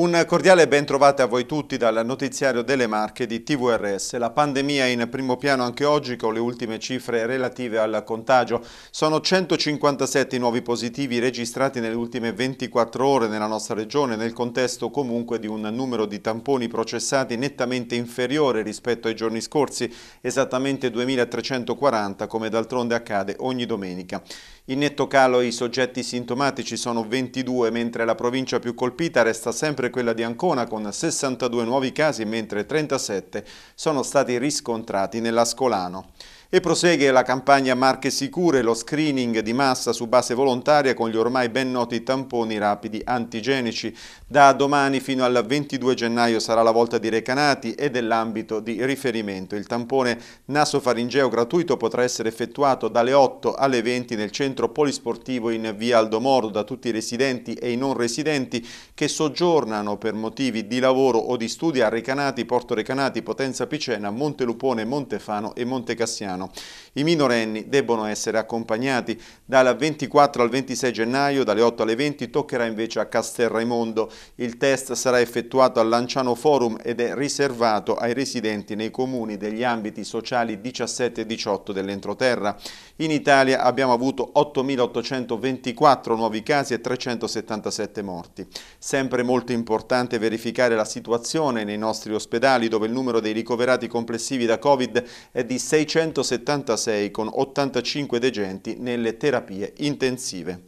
Un cordiale ben trovate a voi tutti dal notiziario delle Marche di TVRS. La pandemia è in primo piano anche oggi con le ultime cifre relative al contagio. Sono 157 i nuovi positivi registrati nelle ultime 24 ore nella nostra regione, nel contesto comunque di un numero di tamponi processati nettamente inferiore rispetto ai giorni scorsi, esattamente 2340 come d'altronde accade ogni domenica. In netto calo i soggetti sintomatici sono 22, mentre la provincia più colpita resta sempre quella di Ancona con 62 nuovi casi, mentre 37 sono stati riscontrati nell'Ascolano. E prosegue la campagna Marche Sicure, lo screening di massa su base volontaria con gli ormai ben noti tamponi rapidi antigenici. Da domani fino al 22 gennaio sarà la volta di Recanati e dell'ambito di riferimento. Il tampone nasofaringeo gratuito potrà essere effettuato dalle 8 alle 20 nel centro polisportivo in via Aldomoro da tutti i residenti e i non residenti che soggiornano per motivi di lavoro o di studio a Recanati, Porto Recanati, Potenza Picena, Montelupone, Montefano e Montecassiano. Milano. I minorenni debbono essere accompagnati. Dal 24 al 26 gennaio, dalle 8 alle 20, toccherà invece a Castel Raimondo. Il test sarà effettuato al Lanciano Forum ed è riservato ai residenti nei comuni degli ambiti sociali 17 e 18 dell'entroterra. In Italia abbiamo avuto 8.824 nuovi casi e 377 morti. Sempre molto importante verificare la situazione nei nostri ospedali dove il numero dei ricoverati complessivi da Covid è di 660 176 con 85 degenti nelle terapie intensive.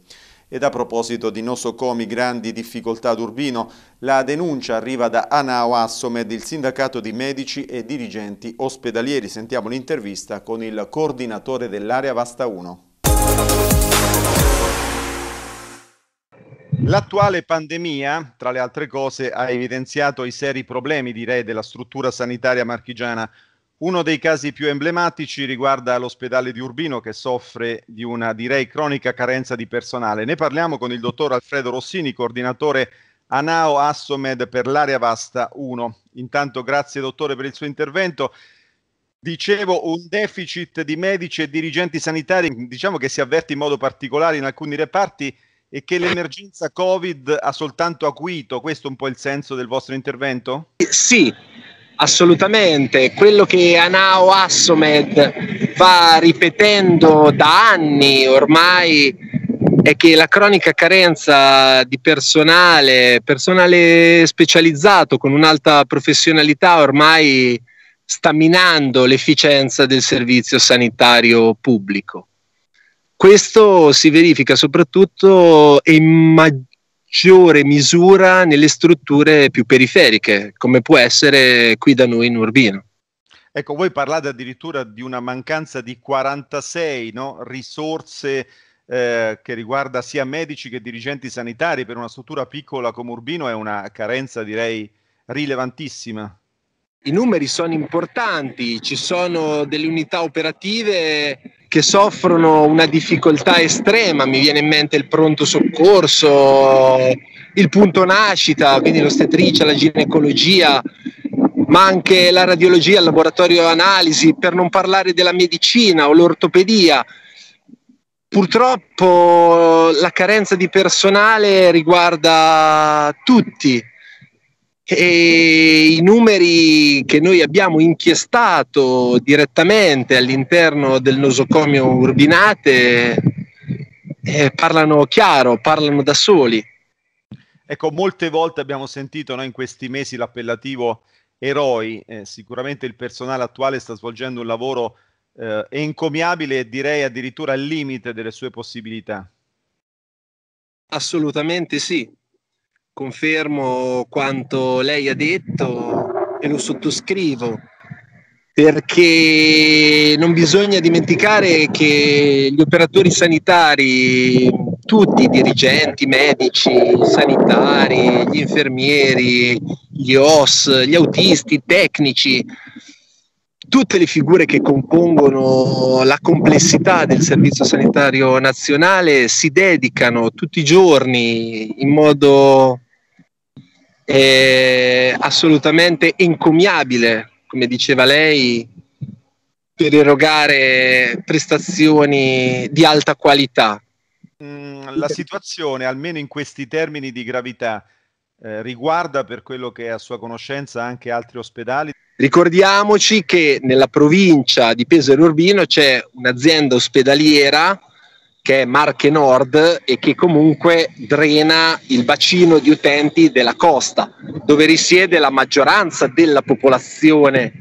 Ed a proposito di nosocomi grandi difficoltà ad Urbino, la denuncia arriva da Anao Assomed, il sindacato di medici e dirigenti ospedalieri. Sentiamo l'intervista con il coordinatore dell'area Vasta 1. L'attuale pandemia, tra le altre cose, ha evidenziato i seri problemi, direi, della struttura sanitaria marchigiana uno dei casi più emblematici riguarda l'ospedale di Urbino che soffre di una direi cronica carenza di personale. Ne parliamo con il dottor Alfredo Rossini, coordinatore ANAO Assomed per l'area vasta 1. Intanto grazie dottore per il suo intervento. Dicevo un deficit di medici e dirigenti sanitari, diciamo che si avverte in modo particolare in alcuni reparti e che l'emergenza Covid ha soltanto acuito, questo è un po' il senso del vostro intervento? Sì, Assolutamente, quello che Anao Assomed va ripetendo da anni ormai è che la cronica carenza di personale, personale specializzato con un'alta professionalità ormai sta minando l'efficienza del servizio sanitario pubblico. Questo si verifica soprattutto e in maggior maggiore misura nelle strutture più periferiche, come può essere qui da noi in Urbino. Ecco, voi parlate addirittura di una mancanza di 46 no? risorse eh, che riguarda sia medici che dirigenti sanitari per una struttura piccola come Urbino è una carenza direi rilevantissima. I numeri sono importanti, ci sono delle unità operative che soffrono una difficoltà estrema, mi viene in mente il pronto soccorso, il punto nascita, quindi l'ostetricia, la ginecologia, ma anche la radiologia, il laboratorio analisi, per non parlare della medicina o l'ortopedia. Purtroppo la carenza di personale riguarda tutti, e i numeri che noi abbiamo inchiestato direttamente all'interno del nosocomio Urbinate eh, parlano chiaro, parlano da soli. Ecco, molte volte abbiamo sentito no, in questi mesi l'appellativo eroi, eh, sicuramente il personale attuale sta svolgendo un lavoro eh, encomiabile e direi addirittura al limite delle sue possibilità. Assolutamente sì, confermo quanto lei ha detto e lo sottoscrivo perché non bisogna dimenticare che gli operatori sanitari, tutti i dirigenti, medici, sanitari, gli infermieri, gli OS, gli autisti, i tecnici, tutte le figure che compongono la complessità del Servizio Sanitario Nazionale si dedicano tutti i giorni in modo eh, assolutamente encomiabile, come diceva lei, per erogare prestazioni di alta qualità. Mm, la situazione, almeno in questi termini di gravità, eh, riguarda per quello che è a sua conoscenza anche altri ospedali. Ricordiamoci che nella provincia di Pesaro Urbino c'è un'azienda ospedaliera che è Marche Nord e che comunque drena il bacino di utenti della costa, dove risiede la maggioranza della popolazione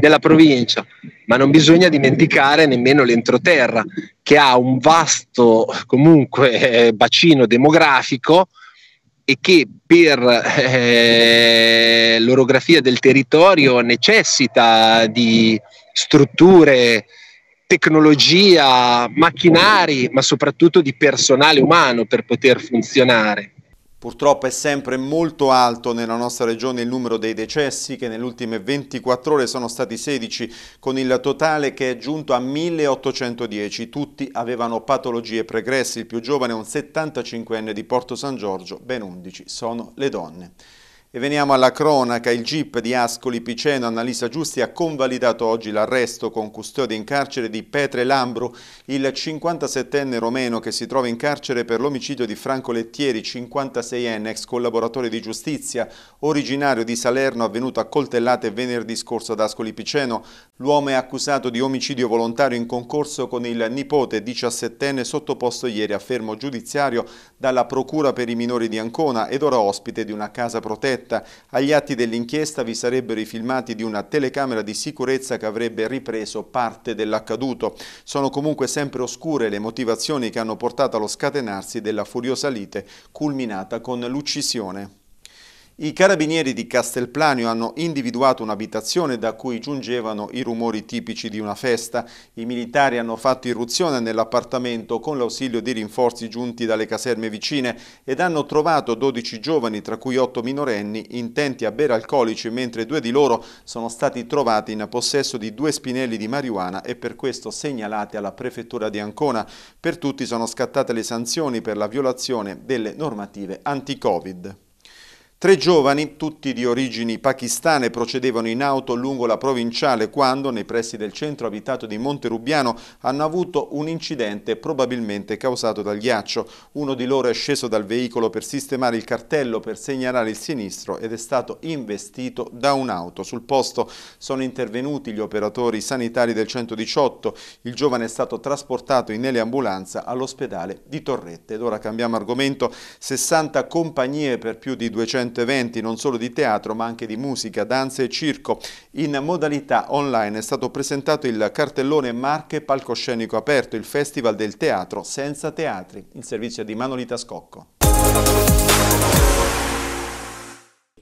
della provincia. Ma non bisogna dimenticare nemmeno l'entroterra, che ha un vasto comunque eh, bacino demografico e che per eh, l'orografia del territorio necessita di strutture, tecnologia, macchinari, ma soprattutto di personale umano per poter funzionare. Purtroppo è sempre molto alto nella nostra regione il numero dei decessi che nelle ultime 24 ore sono stati 16 con il totale che è giunto a 1810. Tutti avevano patologie pregresse, il più giovane è un 75enne di Porto San Giorgio, ben 11 sono le donne. E veniamo alla cronaca, il GIP di Ascoli Piceno, Annalisa Giusti, ha convalidato oggi l'arresto con custode in carcere di Petre Lambro, il 57enne romeno che si trova in carcere per l'omicidio di Franco Lettieri, 56enne, ex collaboratore di giustizia, originario di Salerno, avvenuto a coltellate venerdì scorso ad Ascoli Piceno. L'uomo è accusato di omicidio volontario in concorso con il nipote 17enne sottoposto ieri a fermo giudiziario dalla Procura per i minori di Ancona ed ora ospite di una casa protetta diretta. Agli atti dell'inchiesta vi sarebbero i filmati di una telecamera di sicurezza che avrebbe ripreso parte dell'accaduto. Sono comunque sempre oscure le motivazioni che hanno portato allo scatenarsi della furiosa lite culminata con l'uccisione. I carabinieri di Castelplanio hanno individuato un'abitazione da cui giungevano i rumori tipici di una festa. I militari hanno fatto irruzione nell'appartamento con l'ausilio di rinforzi giunti dalle caserme vicine ed hanno trovato 12 giovani, tra cui 8 minorenni, intenti a bere alcolici, mentre due di loro sono stati trovati in possesso di due spinelli di marijuana e per questo segnalati alla prefettura di Ancona. Per tutti sono scattate le sanzioni per la violazione delle normative anti-Covid. Tre giovani, tutti di origini pakistane, procedevano in auto lungo la provinciale quando, nei pressi del centro abitato di Monte Rubiano, hanno avuto un incidente probabilmente causato dal ghiaccio. Uno di loro è sceso dal veicolo per sistemare il cartello per segnalare il sinistro ed è stato investito da un'auto. Sul posto sono intervenuti gli operatori sanitari del 118. Il giovane è stato trasportato in eliambulanza all'ospedale di Torrette. Ed ora cambiamo argomento. 60 compagnie per più di 200 eventi non solo di teatro ma anche di musica, danza e circo. In modalità online è stato presentato il cartellone Marche Palcoscenico Aperto, il Festival del Teatro senza teatri. Il servizio di Manolita Scocco.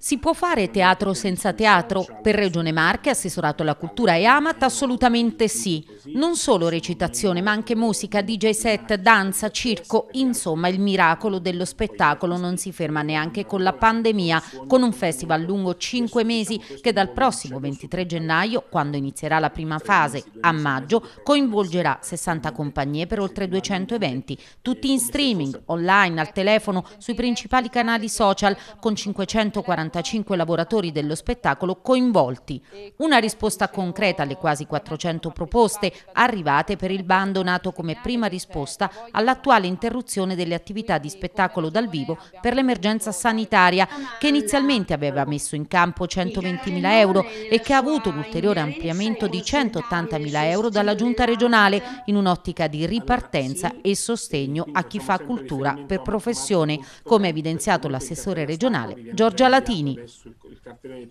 Si può fare teatro senza teatro? Per Regione Marche, Assessorato alla Cultura e Amat, assolutamente sì. Non solo recitazione, ma anche musica, DJ set, danza, circo. Insomma, il miracolo dello spettacolo non si ferma neanche con la pandemia, con un festival lungo 5 mesi che dal prossimo 23 gennaio, quando inizierà la prima fase, a maggio, coinvolgerà 60 compagnie per oltre 200 eventi, tutti in streaming, online, al telefono, sui principali canali social, con 540 45 lavoratori dello spettacolo coinvolti. Una risposta concreta alle quasi 400 proposte arrivate per il bando nato come prima risposta all'attuale interruzione delle attività di spettacolo dal vivo per l'emergenza sanitaria che inizialmente aveva messo in campo 120.000 euro e che ha avuto un ulteriore ampliamento di 180.000 euro dalla giunta regionale in un'ottica di ripartenza e sostegno a chi fa cultura per professione, come ha evidenziato l'assessore regionale Giorgia Latina bambini.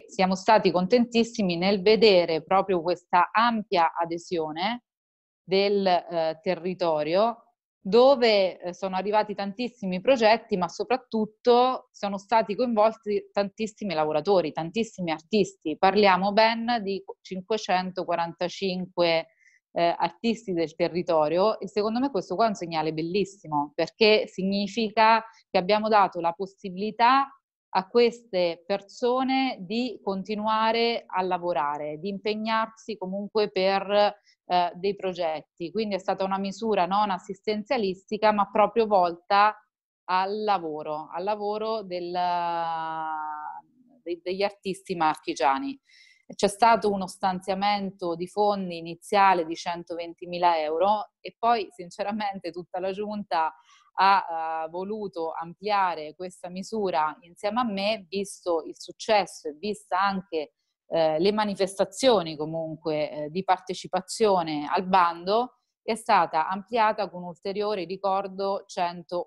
Siamo stati contentissimi nel vedere proprio questa ampia adesione del eh, territorio dove eh, sono arrivati tantissimi progetti, ma soprattutto sono stati coinvolti tantissimi lavoratori, tantissimi artisti. Parliamo ben di 545 eh, artisti del territorio e secondo me questo qua è un segnale bellissimo perché significa che abbiamo dato la possibilità a queste persone di continuare a lavorare, di impegnarsi comunque per eh, dei progetti. Quindi è stata una misura non assistenzialistica, ma proprio volta al lavoro, al lavoro del, de, degli artisti marchigiani. C'è stato uno stanziamento di fondi iniziale di 120.000 euro e poi sinceramente tutta la giunta ha uh, voluto ampliare questa misura insieme a me, visto il successo e vista anche uh, le manifestazioni comunque uh, di partecipazione al bando, è stata ampliata con un ulteriore ricordo 180.000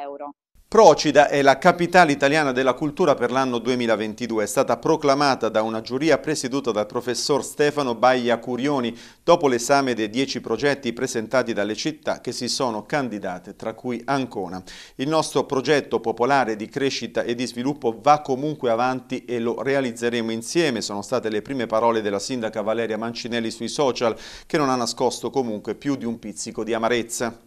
euro. Procida è la capitale italiana della cultura per l'anno 2022, è stata proclamata da una giuria presieduta dal professor Stefano Baglia Curioni dopo l'esame dei dieci progetti presentati dalle città che si sono candidate, tra cui Ancona. Il nostro progetto popolare di crescita e di sviluppo va comunque avanti e lo realizzeremo insieme, sono state le prime parole della sindaca Valeria Mancinelli sui social che non ha nascosto comunque più di un pizzico di amarezza.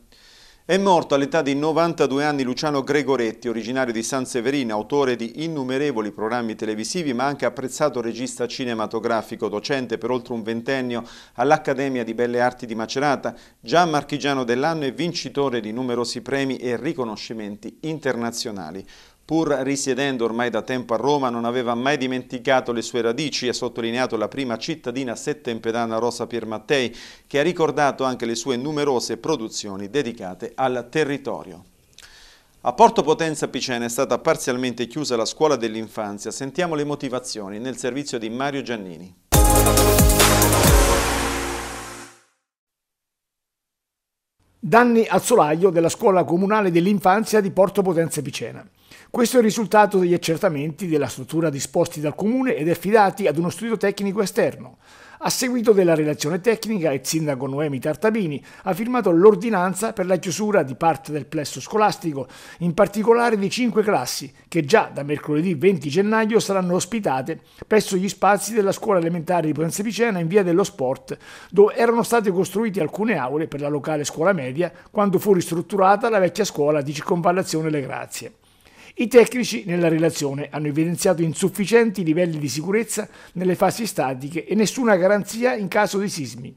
È morto all'età di 92 anni Luciano Gregoretti, originario di San Severino, autore di innumerevoli programmi televisivi ma anche apprezzato regista cinematografico, docente per oltre un ventennio all'Accademia di Belle Arti di Macerata, già marchigiano dell'anno e vincitore di numerosi premi e riconoscimenti internazionali pur risiedendo ormai da tempo a Roma, non aveva mai dimenticato le sue radici, ha sottolineato la prima cittadina settempedana Rosa Piermattei, che ha ricordato anche le sue numerose produzioni dedicate al territorio. A Porto Potenza Picena è stata parzialmente chiusa la scuola dell'infanzia. Sentiamo le motivazioni nel servizio di Mario Giannini. Danni al solaio della scuola comunale dell'infanzia di Porto Potenza Picena. Questo è il risultato degli accertamenti della struttura disposti dal Comune ed affidati ad uno studio tecnico esterno. A seguito della relazione tecnica, il sindaco Noemi Tartabini ha firmato l'ordinanza per la chiusura di parte del plesso scolastico, in particolare di cinque classi, che già da mercoledì 20 gennaio saranno ospitate presso gli spazi della scuola elementare di Ponte Picena in via dello Sport, dove erano state costruite alcune aule per la locale scuola media quando fu ristrutturata la vecchia scuola di circonvallazione Le Grazie. I tecnici nella relazione hanno evidenziato insufficienti livelli di sicurezza nelle fasi statiche e nessuna garanzia in caso di sismi.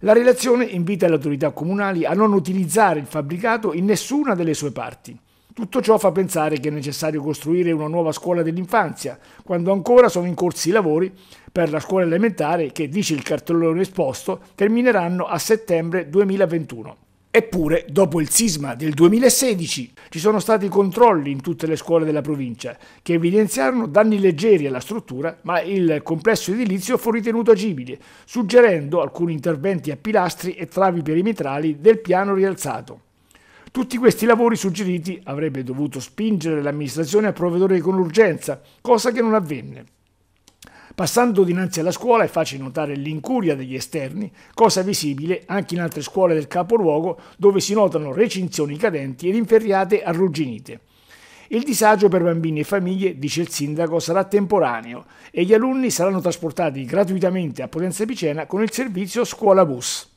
La relazione invita le autorità comunali a non utilizzare il fabbricato in nessuna delle sue parti. Tutto ciò fa pensare che è necessario costruire una nuova scuola dell'infanzia, quando ancora sono in corso i lavori per la scuola elementare che, dice il cartellone esposto, termineranno a settembre 2021. Eppure, dopo il sisma del 2016, ci sono stati controlli in tutte le scuole della provincia, che evidenziarono danni leggeri alla struttura, ma il complesso edilizio fu ritenuto agibile, suggerendo alcuni interventi a pilastri e travi perimetrali del piano rialzato. Tutti questi lavori suggeriti avrebbe dovuto spingere l'amministrazione a provvedere con urgenza, cosa che non avvenne. Passando dinanzi alla scuola è facile notare l'incuria degli esterni, cosa visibile anche in altre scuole del capoluogo dove si notano recinzioni cadenti ed inferriate arrugginite. Il disagio per bambini e famiglie, dice il sindaco, sarà temporaneo e gli alunni saranno trasportati gratuitamente a Potenza Picena con il servizio scuola bus.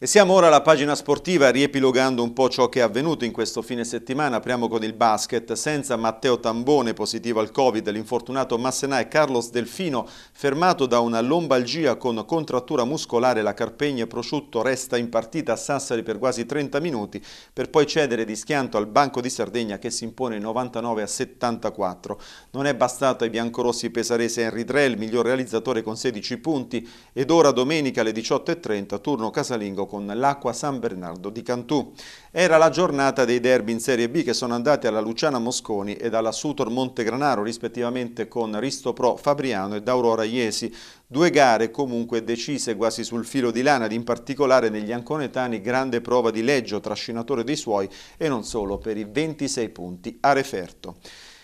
E siamo ora alla pagina sportiva, riepilogando un po' ciò che è avvenuto in questo fine settimana. Apriamo con il basket, senza Matteo Tambone, positivo al Covid, l'infortunato e Carlos Delfino, fermato da una lombalgia con contrattura muscolare, la Carpegna e Prosciutto resta in partita a Sassari per quasi 30 minuti, per poi cedere di schianto al Banco di Sardegna che si impone 99 a 74. Non è bastato ai biancorossi pesarese Henry Drell, miglior realizzatore con 16 punti, ed ora domenica alle 18.30, turno casalingo con l'Acqua San Bernardo di Cantù. Era la giornata dei derby in Serie B che sono andati alla Luciana Mosconi e alla Sutor Montegranaro rispettivamente con Risto Pro Fabriano e D'Aurora Iesi. Due gare comunque decise quasi sul filo di lana ed in particolare negli anconetani grande prova di Leggio, trascinatore dei suoi e non solo per i 26 punti a referto.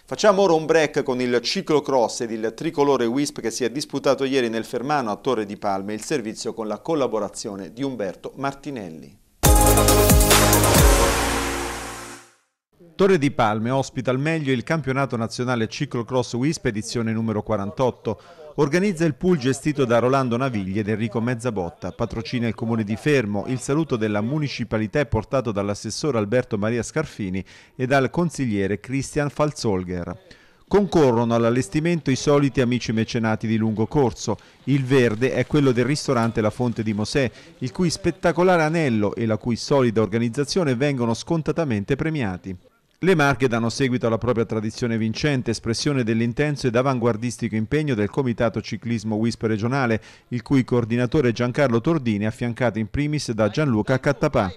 Facciamo ora un break con il ciclocross ed il tricolore Wisp che si è disputato ieri nel Fermano a Torre di Palme, il servizio con la collaborazione di Umberto Martinelli. Torre di Palme ospita al meglio il campionato nazionale ciclocross Wisp edizione numero 48. Organizza il pool gestito da Rolando Navigli ed Enrico Mezzabotta, patrocina il comune di Fermo, il saluto della municipalità è portato dall'assessore Alberto Maria Scarfini e dal consigliere Christian Falzolger. Concorrono all'allestimento i soliti amici mecenati di lungo corso. Il verde è quello del ristorante La Fonte di Mosè, il cui spettacolare anello e la cui solida organizzazione vengono scontatamente premiati. Le Marche danno seguito alla propria tradizione vincente, espressione dell'intenso ed avanguardistico impegno del Comitato Ciclismo WISP regionale, il cui coordinatore Giancarlo Tordini è affiancato in primis da Gianluca Cattapà.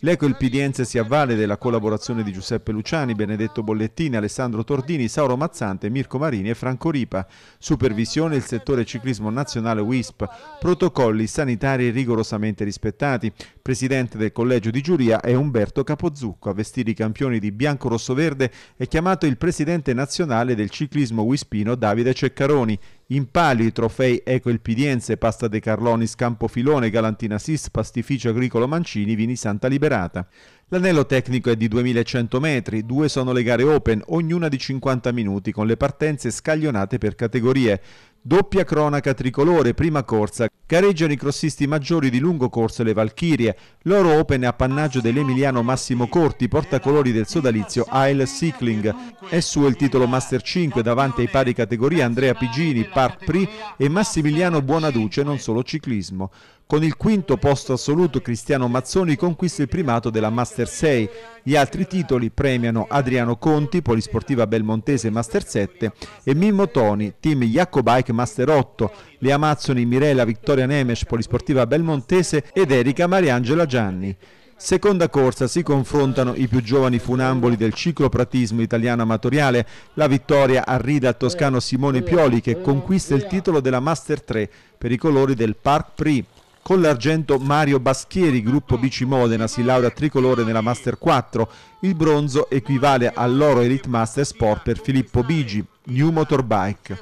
L'Eco il Pidiense si avvale della collaborazione di Giuseppe Luciani, Benedetto Bollettini, Alessandro Tordini, Sauro Mazzante, Mirko Marini e Franco Ripa. Supervisione il settore ciclismo nazionale WISP, protocolli sanitari rigorosamente rispettati, presidente del collegio di giuria è Umberto Capozucco. A vestire i campioni di bianco-rosso-verde è chiamato il presidente nazionale del ciclismo wispino Davide Ceccaroni. In palio i trofei Eco El Pidiense, Pasta De Carlonis, Filone, Galantina Sis, Pastificio Agricolo Mancini, Vini Santa Liberata. L'anello tecnico è di 2100 metri, due sono le gare open, ognuna di 50 minuti, con le partenze scaglionate per categorie. Doppia cronaca tricolore, prima corsa. Careggiano i crossisti maggiori di lungo corso le Valchirie. Loro open è appannaggio dell'emiliano Massimo Corti, portacolori del sodalizio Ail Cycling. È suo il titolo Master 5 davanti ai pari categorie Andrea Pigini, Park Prix e Massimiliano Buonaduce, non solo ciclismo. Con il quinto posto assoluto Cristiano Mazzoni conquista il primato della Master 6. Gli altri titoli premiano Adriano Conti, Polisportiva Belmontese Master 7 e Mimmo Toni, team Jacobike Master 8, Le Amazzoni Mirella Vittoria Nemes, Polisportiva Belmontese ed Erika Mariangela Gianni. Seconda corsa si confrontano i più giovani funamboli del ciclopratismo italiano amatoriale. La vittoria arrida al toscano Simone Pioli che conquista il titolo della Master 3 per i colori del Parc Prix. Con l'argento Mario Baschieri, gruppo Bici Modena, si laurea tricolore nella Master 4. Il bronzo equivale all'oro Elite Master Sport per Filippo Bigi, New Motorbike.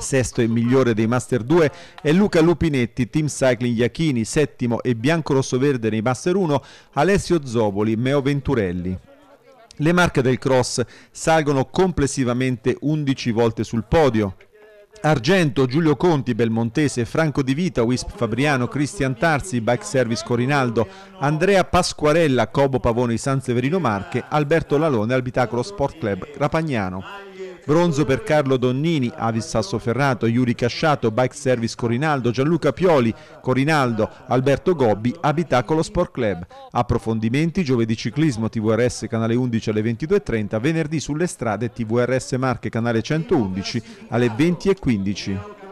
Sesto e migliore dei Master 2 è Luca Lupinetti, Team Cycling Iachini, settimo e bianco-rosso-verde nei Master 1, Alessio Zovoli, Meo Venturelli. Le marche del cross salgono complessivamente 11 volte sul podio. Argento, Giulio Conti, Belmontese, Franco Di Vita, Wisp Fabriano, Cristian Tarsi, Bike Service Corinaldo, Andrea Pasquarella, Cobo Pavone di San Severino Marche, Alberto Lalone, Albitacolo Sport Club Rapagnano. Bronzo per Carlo Donnini, Avis Sassoferrato, Iuri Casciato, Bike Service Corinaldo, Gianluca Pioli, Corinaldo, Alberto Gobbi, Abitacolo Sport Club. Approfondimenti giovedì ciclismo TVRS canale 11 alle 22.30, venerdì sulle strade TVRS Marche canale 111 alle 20.15.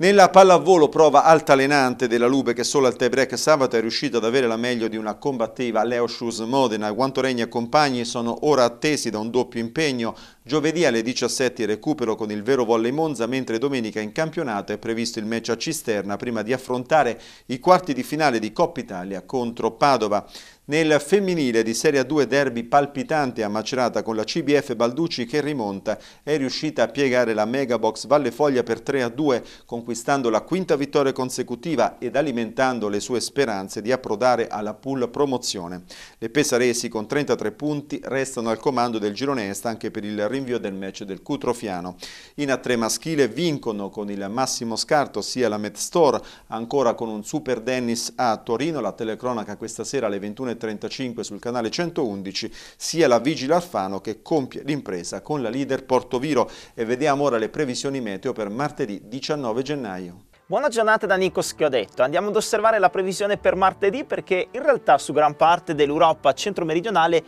Nella pallavolo prova altalenante della Lube che solo al tie-break sabato è riuscita ad avere la meglio di una combattiva Leo Schuss Modena. Guantoregna e compagni sono ora attesi da un doppio impegno Giovedì alle 17 recupero con il Vero Volley Monza, mentre domenica in campionato è previsto il match a Cisterna prima di affrontare i quarti di finale di Coppa Italia contro Padova. Nel femminile di Serie 2 derby palpitante a Macerata con la CBF Balducci che rimonta è riuscita a piegare la Megabox Valle Foglia per 3-2 conquistando la quinta vittoria consecutiva ed alimentando le sue speranze di approdare alla pool promozione. Le pesaresi con 33 punti restano al comando del girone est anche per il rimonto rinvio del match del Cutrofiano. In A3 maschile vincono con il massimo scarto sia la Metstore, ancora con un Super Dennis a Torino, la telecronaca questa sera alle 21.35 sul canale 111, sia la Vigila Alfano che compie l'impresa con la leader Portoviro. E vediamo ora le previsioni meteo per martedì 19 gennaio. Buona giornata da Nico Schiodetto. Andiamo ad osservare la previsione per martedì perché in realtà su gran parte dell'Europa centro-meridionale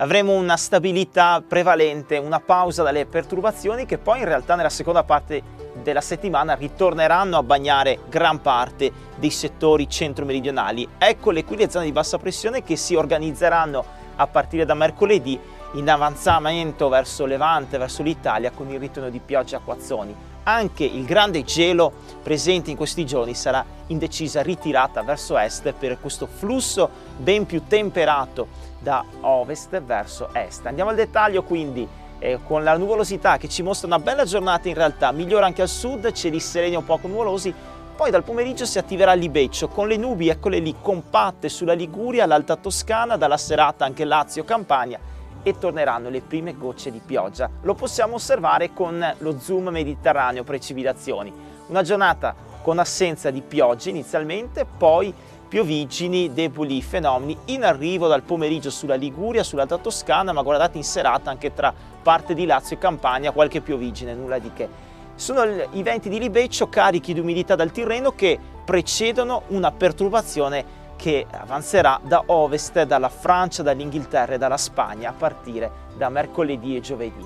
avremo una stabilità prevalente, una pausa dalle perturbazioni che poi in realtà nella seconda parte della settimana ritorneranno a bagnare gran parte dei settori centro-meridionali. Eccole qui le zone di bassa pressione che si organizzeranno a partire da mercoledì in avanzamento verso Levante, verso l'Italia con il ritorno di piogge acquazzoni anche il grande gelo presente in questi giorni sarà in decisa ritirata verso est per questo flusso ben più temperato da ovest verso est. Andiamo al dettaglio quindi eh, con la nuvolosità che ci mostra una bella giornata in realtà, migliora anche al sud, cieli sereni un poco nuvolosi, poi dal pomeriggio si attiverà l'ibeccio con le nubi, eccole lì, compatte sulla Liguria, l'Alta Toscana, dalla serata anche Lazio, Campania e torneranno le prime gocce di pioggia. Lo possiamo osservare con lo zoom mediterraneo precipitazioni. Una giornata con assenza di piogge inizialmente, poi piovigini, deboli fenomeni in arrivo dal pomeriggio sulla Liguria, sull'alta Toscana, ma guardate in serata anche tra parte di Lazio e Campania qualche piovigine, nulla di che. Sono i venti di libeccio carichi di umidità dal Tirreno che precedono una perturbazione che avanzerà da ovest, dalla Francia, dall'Inghilterra e dalla Spagna a partire da mercoledì e giovedì.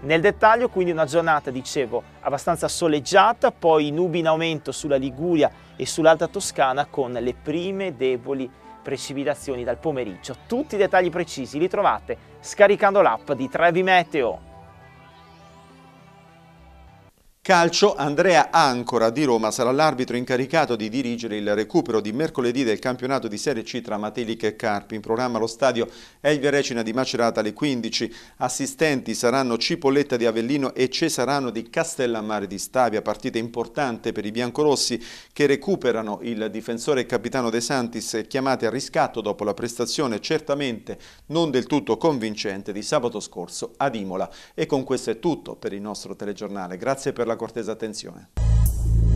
Nel dettaglio quindi una giornata, dicevo, abbastanza soleggiata, poi nubi in aumento sulla Liguria e sull'Alta Toscana con le prime deboli precipitazioni dal pomeriggio. Tutti i dettagli precisi li trovate scaricando l'app di Trevi Meteo. Calcio, Andrea Ancora di Roma sarà l'arbitro incaricato di dirigere il recupero di mercoledì del campionato di Serie C tra Matelic e Carpi. In programma lo stadio Elvia Recina di Macerata alle 15. Assistenti saranno Cipolletta di Avellino e Cesarano di Castellammare di Stabia. Partita importante per i biancorossi che recuperano il difensore e capitano De Santis chiamati a riscatto dopo la prestazione certamente non del tutto convincente di sabato scorso ad Imola. E con questo è tutto per il nostro telegiornale. Grazie per la la cortesa attenzione.